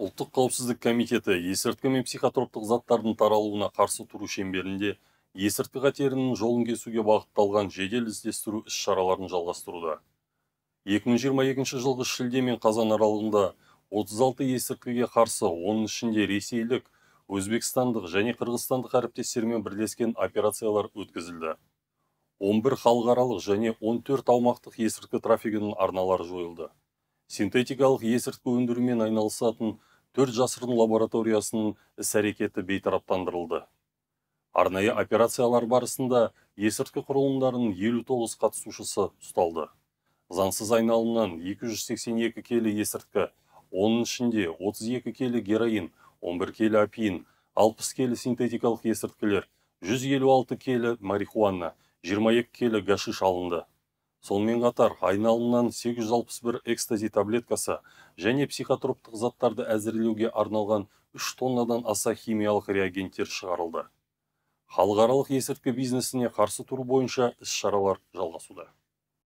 ұлттық қауіпсіздік комитеті есірткі мен психотроптық заттардың таралуына қарсы тұру шеңберінде есірткі қатерінің жолын кесуге бағытталған жедел іздестіру іс шараларын жалғастыруда 2022 жылғы шілде мен қазан аралығында 36 есірткіге қарсы оның ішінде ресейлік өзбекстандық және қырғызстандық әріптестермен бірлескен операциялар өткізілді 11 халықаралық және 14 аумақтық есірткі трафигінің арналары жойылды синтетикалық есірткі өндірумен айналысатын төрт жасырын лабораториясының іс әрекеті бейтараптандырылды арнайы операциялар барысында есірткі құрылымдарының елу тоғыз қатысушысы ұсталды заңсыз айналымнан 282 келі есірткі оның ішінде 32 келі героин 11 келі апиин 60 келі синтетикалық есірткілер 156 келі марихуана 22 келі гашиш алынды сонымен қатар айналымнан 861 экстази таблеткасы және психотроптық заттарды әзірлеуге арналған 3 тоннадан аса химиялық реагенттер шығарылды халықаралық есірткі бизнесіне қарсы тұру бойынша іс шаралар жалғасуда